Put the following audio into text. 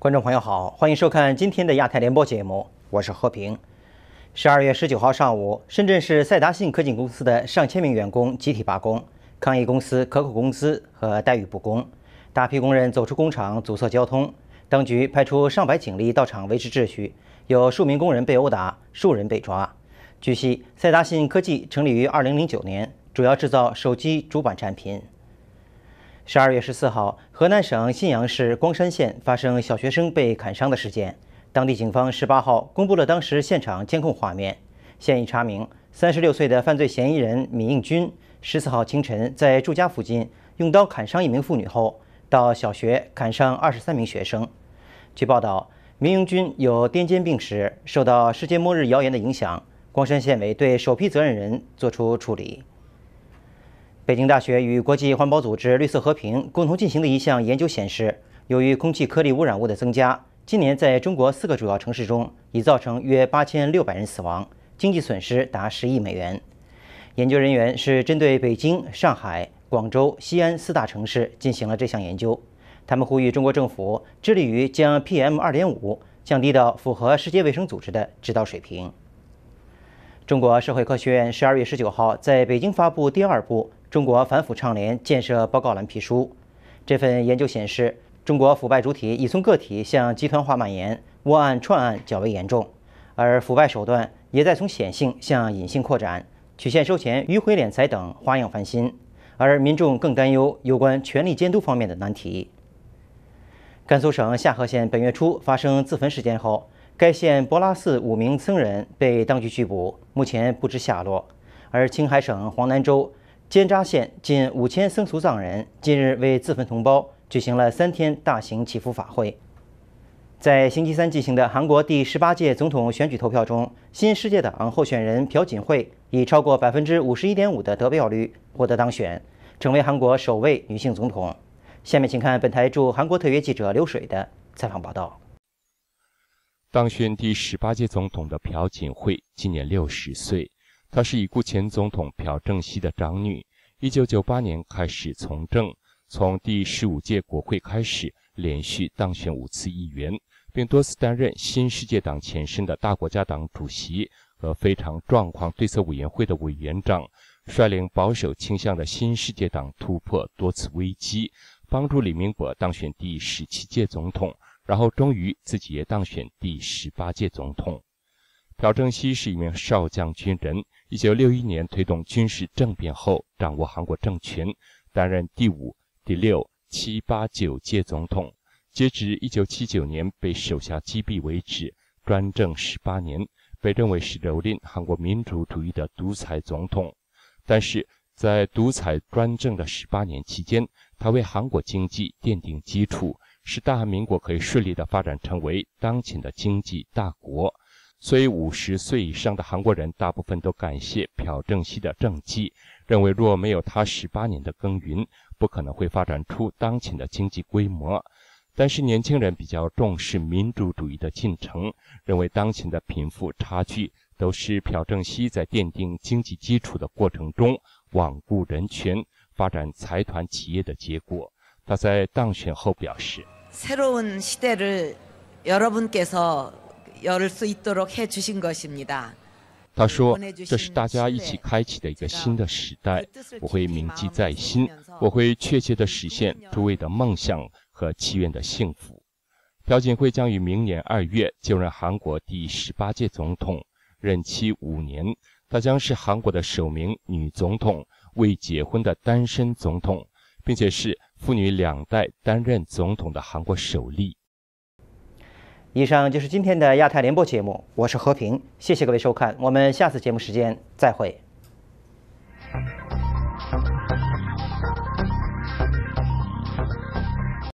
观众朋友好，欢迎收看今天的亚太联播节目，我是和平。十二月十九号上午，深圳市赛达信科技公司的上千名员工集体罢工，抗议公司克扣工资和待遇不公。大批工人走出工厂，阻塞交通，当局派出上百警力到场维持秩序，有数名工人被殴打，数人被抓。据悉，赛达信科技成立于二零零九年，主要制造手机主板产品。十二月十四号，河南省信阳市光山县发生小学生被砍伤的事件。当地警方十八号公布了当时现场监控画面。现已查明，三十六岁的犯罪嫌疑人闵应军，十四号清晨在住家附近用刀砍伤一名妇女后，到小学砍伤二十三名学生。据报道，闵应军有癫痫病史，受到“世界末日”谣言的影响。光山县委对首批责任人作出处理。北京大学与国际环保组织“绿色和平”共同进行的一项研究显示，由于空气颗粒污染物的增加，今年在中国四个主要城市中已造成约八千六百人死亡，经济损失达十亿美元。研究人员是针对北京、上海、广州、西安四大城市进行了这项研究。他们呼吁中国政府致力于将 PM 二点五降低到符合世界卫生组织的指导水平。中国社会科学院十二月十九号在北京发布第二部。中国反腐倡廉建设报告蓝皮书这份研究显示，中国腐败主体已从个体向集团化蔓延，窝案串案较为严重，而腐败手段也在从显性向隐性扩展，曲线收钱、迂回敛财等花样翻新。而民众更担忧有关权力监督方面的难题。甘肃省夏河县本月初发生自焚事件后，该县柏拉寺五名僧人被当局拘捕，目前不知下落。而青海省黄南州。尖扎县近五千僧俗藏人近日为自焚同胞举行了三天大型祈福法会。在星期三进行的韩国第十八届总统选举投票中，新世界党候选人朴槿惠以超过百分之五十一点五的得票率获得当选，成为韩国首位女性总统。下面请看本台驻韩国特约记者刘水的采访报道。当选第十八届总统的朴槿惠今年六十岁，她是已故前总统朴正熙的长女。一九九八年开始从政，从第十五届国会开始连续当选五次议员，并多次担任新世界党前身的大国家党主席和非常状况对策委员会的委员长，率领保守倾向的新世界党突破多次危机，帮助李明博当选第十七届总统，然后终于自己也当选第十八届总统。朴正熙是一名少将军人。一九六一年推动军事政变后，掌握韩国政权，担任第五、第六、七八九届总统。截至一九七九年被手下击毙为止，专政十八年，被认为是蹂躏韩国民主主义的独裁总统。但是，在独裁专政的十八年期间，他为韩国经济奠定基础，使大韩民国可以顺利的发展成为当前的经济大国。所以，五十岁以上的韩国人，大部分都感谢朴正熙的政绩，认为若没有他十八年的耕耘，不可能会发展出当前的经济规模。但是，年轻人比较重视民主主义的进程，认为当前的贫富差距都是朴正熙在奠定经济基础的过程中罔顾人权、发展财团企业的结果。他在当选后表示：“새로운시대를여러분께서.”他说：“这是大家一起开启的一个新的时代，我会铭记在心，我会确切的实现诸位的梦想和祈愿的幸福。”朴槿惠将于明年二月就任韩国第十八届总统，任期五年。她将是韩国的首名女总统，未结婚的单身总统，并且是父女两代担任总统的韩国首例。以上就是今天的亚太联播节目，我是和平，谢谢各位收看，我们下次节目时间再会。